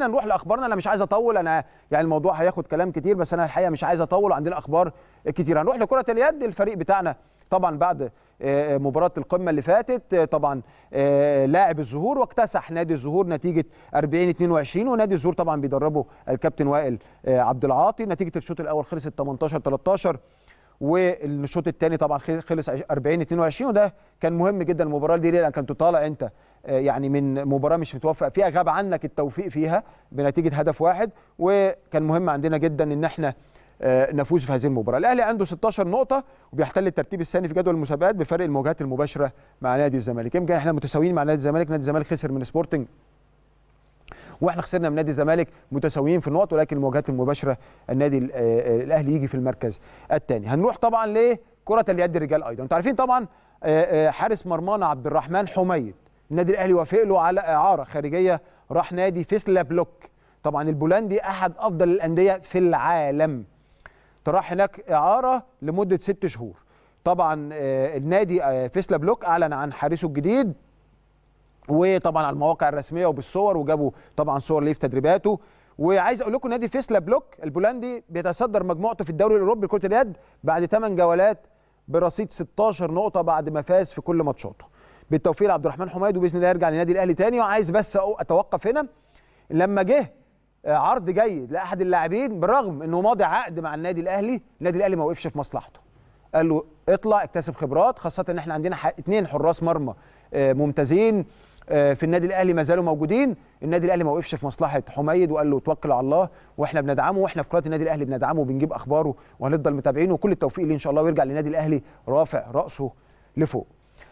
خلينا نروح لاخبارنا انا مش عايز اطول انا يعني الموضوع هياخد كلام كتير بس انا الحقيقه مش عايز اطول عندنا اخبار كتير هنروح لكره اليد الفريق بتاعنا طبعا بعد آه، آه، مباراة القمة اللي فاتت آه، طبعا لاعب الزهور واكتسح نادي الزهور نتيجة 40 22 ونادي الزهور طبعا بيدربه الكابتن وائل عبد العاطي نتيجة الشوط الأول خلصت 18 13 والشوط الثاني طبعا خلص 40 22 وده كان مهم جدا المباراه دي ليه لان كنت طالع انت آه، يعني من مباراه مش متوفق فيها غاب عنك التوفيق فيها بنتيجه هدف واحد وكان مهم عندنا جدا ان احنا آه، نفوز في هذه المباراه الاهلي عنده 16 نقطه وبيحتل الترتيب الثاني في جدول المسابقات بفرق المواجهات المباشره مع نادي الزمالك يمكن احنا متساويين مع نادي الزمالك نادي الزمالك خسر من سبورتنج واحنا خسرنا من نادي الزمالك متساويين في النقط ولكن المواجهات المباشره النادي آه، آه، الاهلي يجي في المركز الثاني هنروح طبعا لكره اليد الرجال ايضا انتوا عارفين طبعا آه، حارس مرمانا عبد الرحمن حميد النادي الاهلي وافق له على اعاره خارجيه راح نادي فيسلا بلوك طبعا البولندي احد افضل الانديه في العالم راح هناك اعاره لمده ست شهور طبعا النادي فيسلا بلوك اعلن عن حارسه الجديد وطبعا على المواقع الرسميه وبالصور وجابوا طبعا صور ليه في تدريباته وعايز اقول لكم نادي فيسلا بلوك البولندي بيتصدر مجموعته في الدوري الاوروبي لكره اليد بعد 8 جولات برصيد 16 نقطه بعد ما فاز في كل ماتشاته بالتوفيق لعبد الرحمن حميد وباذن الله يرجع للنادي الاهلي تاني وعايز بس اتوقف هنا لما جه آه، عرض جيد لاحد اللاعبين بالرغم انه ماضي عقد مع النادي الاهلي النادي الاهلي ما وقفش في مصلحته قال له اطلع اكتسب خبرات خاصه ان احنا عندنا اثنين حراس مرمى آه، ممتازين آه، في النادي الاهلي ما زالوا موجودين النادي الاهلي ما وقفش في مصلحه حميد وقال له توكل على الله واحنا بندعمه واحنا في قناه النادي الاهلي بندعمه وبنجيب اخباره وهنفضل متابعينه وكل التوفيق ليه ان شاء الله ويرجع للنادي الاهلي رافع راسه لفوق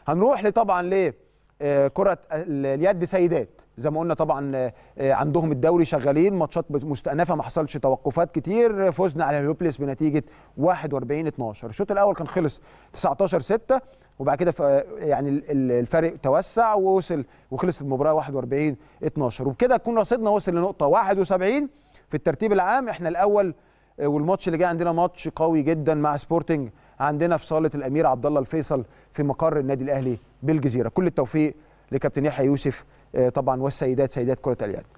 هنروح طبعا لكره آه، اليد سيدات زي ما قلنا طبعا آه، آه، عندهم الدوري شغالين ماتشات مستأنفه ما حصلش توقفات كتير فزنا على هيروبلس بنتيجه 41 12 الشوط الاول كان خلص 19 6 وبعد كده يعني الفرق توسع ووصل وخلصت المباراه 41 12 وبكده تكون رصيدنا وصل لنقطه 71 في الترتيب العام احنا الاول آه، والماتش اللي جاي عندنا ماتش قوي جدا مع سبورتنج عندنا في صاله الامير عبد الله الفيصل في مقر النادي الاهلي بالجزيره كل التوفيق لكابتن يحيى يوسف آه، طبعا والسيدات سيدات كره اليد